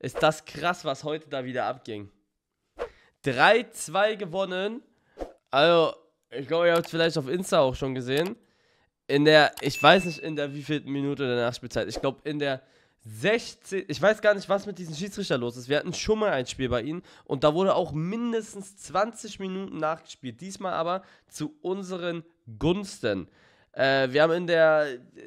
Ist das krass, was heute da wieder abging. 3-2 gewonnen. Also, ich glaube, ihr habt es vielleicht auf Insta auch schon gesehen. In der, ich weiß nicht, in der wievielten Minute der Nachspielzeit. Ich glaube, in der 16. Ich weiß gar nicht, was mit diesem Schiedsrichter los ist. Wir hatten schon mal ein Spiel bei ihnen und da wurde auch mindestens 20 Minuten nachgespielt. Diesmal aber zu unseren Gunsten. Äh, wir haben in der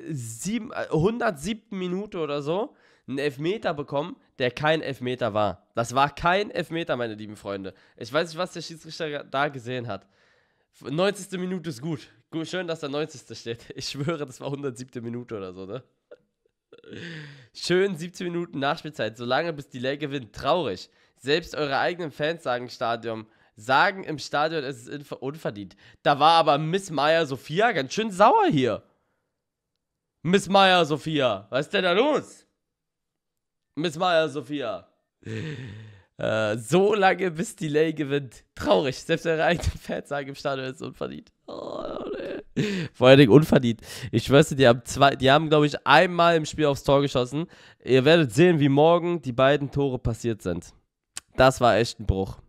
sieben, 107. Äh, Minute oder so einen Elfmeter bekommen, der kein Elfmeter war. Das war kein Elfmeter, meine lieben Freunde. Ich weiß nicht, was der Schiedsrichter da gesehen hat. 90. Minute ist gut. Schön, dass da 90. steht. Ich schwöre, das war 107. Minute oder so, ne? Schön 17 Minuten Nachspielzeit, solange bis Delay gewinnt. Traurig. Selbst eure eigenen Fans sagen Stadion, sagen im Stadion, es ist unverdient. Da war aber Miss Maya Sophia ganz schön sauer hier. Miss Maya Sophia, was ist denn da los? Miss Maya Sophia. Äh, so lange, bis Delay gewinnt. Traurig. Selbst ihre eigenen Fans sagen im Stadion ist unverdient. Oh, nee. Vor allen Dingen unverdient. Ich schwör's dir, die haben, die haben glaube ich, einmal im Spiel aufs Tor geschossen. Ihr werdet sehen, wie morgen die beiden Tore passiert sind. Das war echt ein Bruch.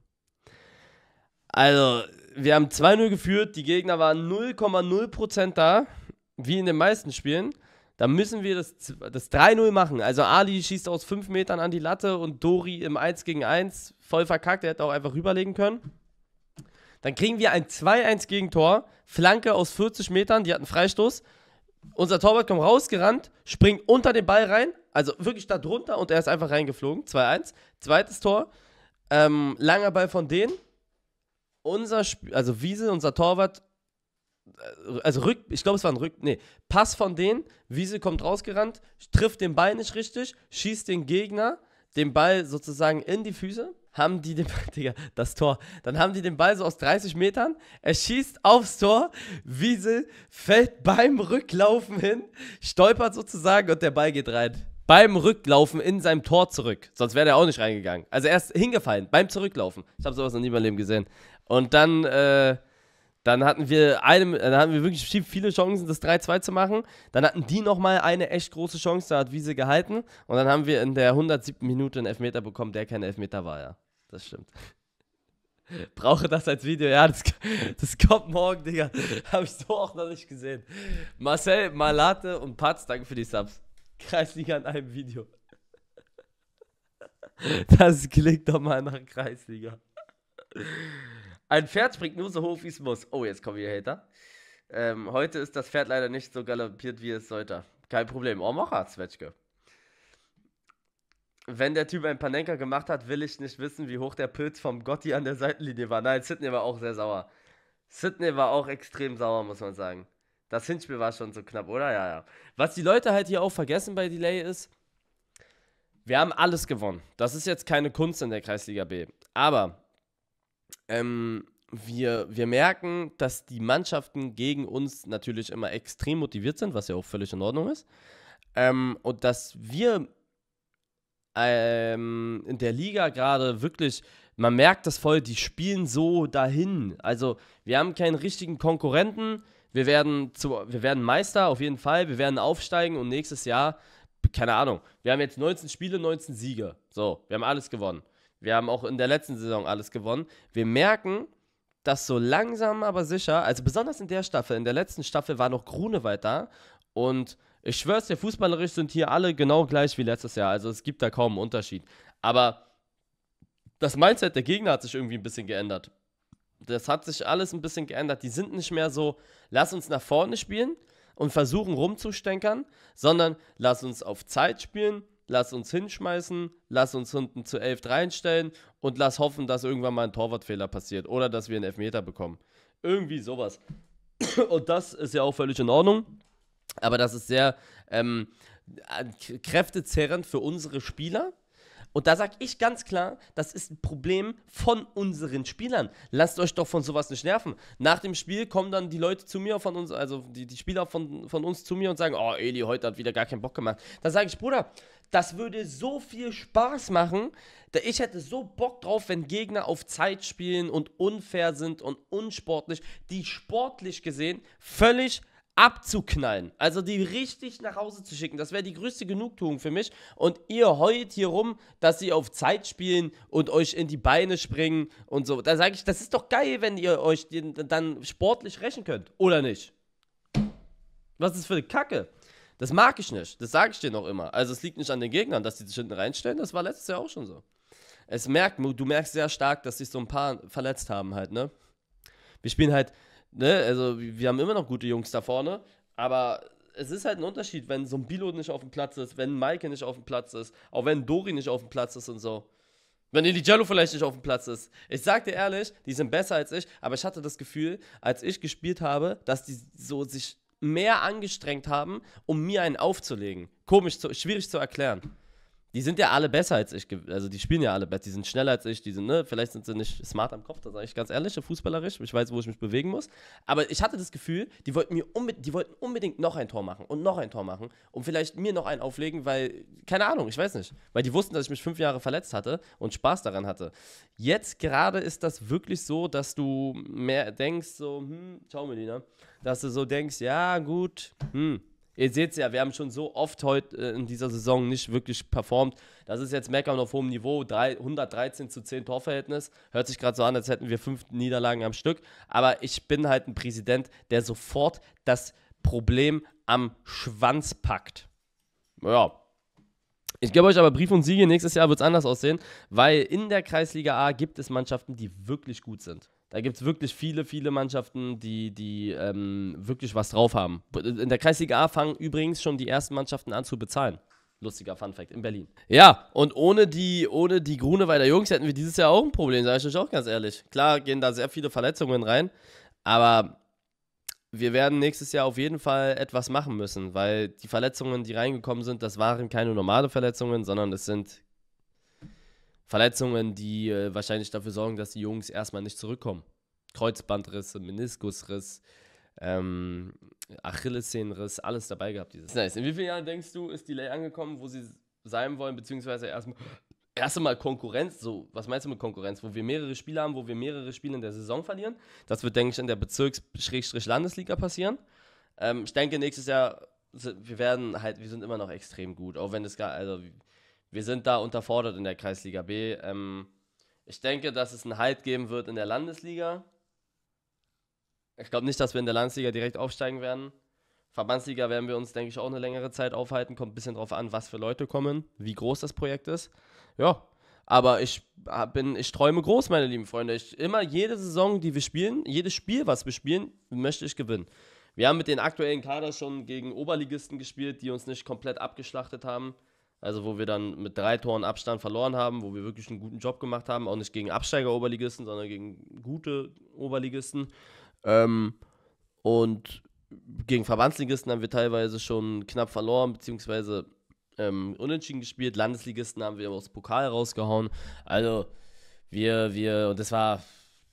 Also, wir haben 2-0 geführt. Die Gegner waren 0,0% da, wie in den meisten Spielen. Da müssen wir das, das 3-0 machen. Also Ali schießt aus 5 Metern an die Latte und Dori im 1 gegen 1 voll verkackt. Er hätte auch einfach rüberlegen können. Dann kriegen wir ein 2-1 Gegentor, Flanke aus 40 Metern, die hat einen Freistoß. Unser Torwart kommt rausgerannt, springt unter den Ball rein, also wirklich da drunter und er ist einfach reingeflogen. 2-1. Zweites Tor, ähm, langer Ball von denen. Unser, Sp also Wiese, unser Torwart, also Rück, ich glaube, es war ein Rück, nee, Pass von denen, Wiese kommt rausgerannt, trifft den Ball nicht richtig, schießt den Gegner, den Ball sozusagen in die Füße, haben die den, Digga, das Tor, dann haben die den Ball so aus 30 Metern, er schießt aufs Tor, Wiese fällt beim Rücklaufen hin, stolpert sozusagen und der Ball geht rein. Beim Rücklaufen in seinem Tor zurück. Sonst wäre er auch nicht reingegangen. Also er ist hingefallen, beim Zurücklaufen. Ich habe sowas noch nie in meinem Leben gesehen. Und dann, äh, dann hatten wir eine, dann hatten wir wirklich viele Chancen, das 3-2 zu machen. Dann hatten die nochmal eine echt große Chance, da hat Wiese gehalten. Und dann haben wir in der 107. Minute einen Elfmeter bekommen, der kein Elfmeter war, ja. Das stimmt. Brauche das als Video, ja, das, das kommt morgen, Digga. Habe ich so auch noch nicht gesehen. Marcel, Malate und Patz, danke für die Subs. Kreisliga in einem Video. Das klingt doch mal nach Kreisliga. Ein Pferd springt nur so hoch, wie es muss. Oh, jetzt kommen wir Hater. Ähm, heute ist das Pferd leider nicht so galoppiert, wie es sollte. Kein Problem. Oh, Macher, Zwetschke. Wenn der Typ ein Panenka gemacht hat, will ich nicht wissen, wie hoch der Pilz vom Gotti an der Seitenlinie war. Nein, Sydney war auch sehr sauer. Sydney war auch extrem sauer, muss man sagen. Das Hinspiel war schon so knapp, oder? Ja, ja. Was die Leute halt hier auch vergessen bei Delay ist, wir haben alles gewonnen. Das ist jetzt keine Kunst in der Kreisliga B. Aber ähm, wir, wir merken, dass die Mannschaften gegen uns natürlich immer extrem motiviert sind, was ja auch völlig in Ordnung ist. Ähm, und dass wir ähm, in der Liga gerade wirklich, man merkt das voll, die spielen so dahin. Also wir haben keinen richtigen Konkurrenten. Wir werden, zu, wir werden Meister auf jeden Fall. Wir werden aufsteigen und nächstes Jahr, keine Ahnung, wir haben jetzt 19 Spiele, 19 Siege. So, wir haben alles gewonnen. Wir haben auch in der letzten Saison alles gewonnen. Wir merken, dass so langsam aber sicher, also besonders in der Staffel, in der letzten Staffel war noch Grunewald da und ich schwör's der fußballerisch sind hier alle genau gleich wie letztes Jahr. Also es gibt da kaum einen Unterschied. Aber das Mindset der Gegner hat sich irgendwie ein bisschen geändert. Das hat sich alles ein bisschen geändert. Die sind nicht mehr so, lass uns nach vorne spielen und versuchen rumzustenkern, sondern lass uns auf Zeit spielen, lass uns hinschmeißen, lass uns hinten zu 11 reinstellen und lass hoffen, dass irgendwann mal ein Torwartfehler passiert oder dass wir einen Elfmeter bekommen. Irgendwie sowas. Und das ist ja auch völlig in Ordnung. Aber das ist sehr ähm, äh, kräftezerrend für unsere Spieler. Und da sage ich ganz klar, das ist ein Problem von unseren Spielern. Lasst euch doch von sowas nicht nerven. Nach dem Spiel kommen dann die Leute zu mir von uns, also die, die Spieler von, von uns zu mir und sagen, oh Eli, heute hat wieder gar keinen Bock gemacht. Da sage ich, Bruder, das würde so viel Spaß machen. Ich hätte so Bock drauf, wenn Gegner auf Zeit spielen und unfair sind und unsportlich, die sportlich gesehen völlig abzuknallen. Also die richtig nach Hause zu schicken. Das wäre die größte Genugtuung für mich. Und ihr heult hier rum, dass sie auf Zeit spielen und euch in die Beine springen und so. Da sage ich, das ist doch geil, wenn ihr euch dann sportlich rächen könnt. Oder nicht? Was ist für eine Kacke? Das mag ich nicht. Das sage ich dir noch immer. Also es liegt nicht an den Gegnern, dass die sich hinten reinstellen. Das war letztes Jahr auch schon so. Es merkt, du merkst sehr stark, dass sich so ein paar verletzt haben halt, ne? Wir spielen halt, ne, also wir haben immer noch gute Jungs da vorne, aber es ist halt ein Unterschied, wenn so ein Bilo nicht auf dem Platz ist, wenn Maike nicht auf dem Platz ist, auch wenn Dori nicht auf dem Platz ist und so. Wenn Eligello vielleicht nicht auf dem Platz ist. Ich sag dir ehrlich, die sind besser als ich, aber ich hatte das Gefühl, als ich gespielt habe, dass die so sich mehr angestrengt haben, um mir einen aufzulegen. Komisch, zu, schwierig zu erklären die sind ja alle besser als ich, also die spielen ja alle besser, die sind schneller als ich, die sind, ne, vielleicht sind sie nicht smart am Kopf, das sage ich ganz ehrlich, fußballerisch, ich weiß, wo ich mich bewegen muss, aber ich hatte das Gefühl, die wollten mir unbedingt, die wollten unbedingt noch ein Tor machen und noch ein Tor machen und vielleicht mir noch einen auflegen, weil, keine Ahnung, ich weiß nicht, weil die wussten, dass ich mich fünf Jahre verletzt hatte und Spaß daran hatte. Jetzt gerade ist das wirklich so, dass du mehr denkst, so, hm, schau mir die, ne, dass du so denkst, ja, gut, hm, Ihr seht es ja, wir haben schon so oft heute äh, in dieser Saison nicht wirklich performt. Das ist jetzt Meckern auf hohem Niveau, 113 zu 10 Torverhältnis. Hört sich gerade so an, als hätten wir fünf Niederlagen am Stück. Aber ich bin halt ein Präsident, der sofort das Problem am Schwanz packt. Ja. Ich gebe euch aber Brief und Siege, nächstes Jahr wird es anders aussehen, weil in der Kreisliga A gibt es Mannschaften, die wirklich gut sind. Da gibt es wirklich viele, viele Mannschaften, die, die ähm, wirklich was drauf haben. Äh, in der Kreisliga A fangen übrigens schon die ersten Mannschaften an zu bezahlen. Lustiger Funfact in Berlin. Ja, und ohne die, ohne die Grunewalder Jungs hätten wir dieses Jahr auch ein Problem, sage ich euch auch ganz ehrlich. Klar gehen da sehr viele Verletzungen rein, aber wir werden nächstes Jahr auf jeden Fall etwas machen müssen, weil die Verletzungen, die reingekommen sind, das waren keine normale Verletzungen, sondern es sind Verletzungen, die äh, wahrscheinlich dafür sorgen, dass die Jungs erstmal nicht zurückkommen. Kreuzbandrisse, Meniskusriss, ähm, Achillessehnenriss, alles dabei gehabt dieses. Nice. In wie vielen Jahren denkst du, ist die Lay angekommen, wo sie sein wollen, beziehungsweise erstmal erst einmal Konkurrenz, so, was meinst du mit Konkurrenz? Wo wir mehrere Spiele haben, wo wir mehrere Spiele in der Saison verlieren. Das wird, denke ich, in der Bezirks-Landesliga passieren. Ähm, ich denke, nächstes Jahr, wir werden halt, wir sind immer noch extrem gut, auch wenn es gar, also wir sind da unterfordert in der Kreisliga B. Ähm, ich denke, dass es einen Halt geben wird in der Landesliga. Ich glaube nicht, dass wir in der Landesliga direkt aufsteigen werden. Verbandsliga werden wir uns, denke ich, auch eine längere Zeit aufhalten. Kommt ein bisschen darauf an, was für Leute kommen, wie groß das Projekt ist. Ja, aber ich bin, ich träume groß, meine lieben Freunde. Ich, immer jede Saison, die wir spielen, jedes Spiel, was wir spielen, möchte ich gewinnen. Wir haben mit den aktuellen Kader schon gegen Oberligisten gespielt, die uns nicht komplett abgeschlachtet haben also wo wir dann mit drei Toren Abstand verloren haben, wo wir wirklich einen guten Job gemacht haben, auch nicht gegen Absteiger-Oberligisten, sondern gegen gute Oberligisten. Ähm, und gegen Verbandsligisten haben wir teilweise schon knapp verloren, beziehungsweise ähm, unentschieden gespielt. Landesligisten haben wir aus Pokal rausgehauen. Also wir, wir, und das war,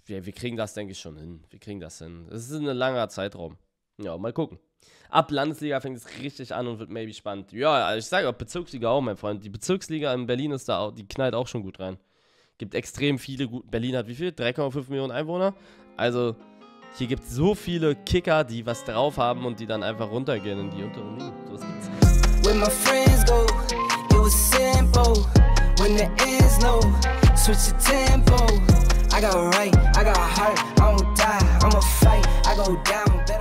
wir, wir kriegen das, denke ich, schon hin. Wir kriegen das hin. Es ist ein langer Zeitraum. Ja, mal gucken. Ab Landesliga fängt es richtig an und wird maybe spannend. Ja, also ich sage auch Bezirksliga auch, mein Freund. Die Bezirksliga in Berlin ist da auch, die knallt auch schon gut rein. Gibt extrem viele gute. Berlin hat wie viel? 3,5 Millionen Einwohner. Also, hier gibt es so viele Kicker, die was drauf haben und die dann einfach runtergehen in die unteren Ligen. So was gibt's. When my friends go, it was simple. When the end's low, switch the tempo. I got right, I got heart, I'm don't die, I'm a fight, I go down better.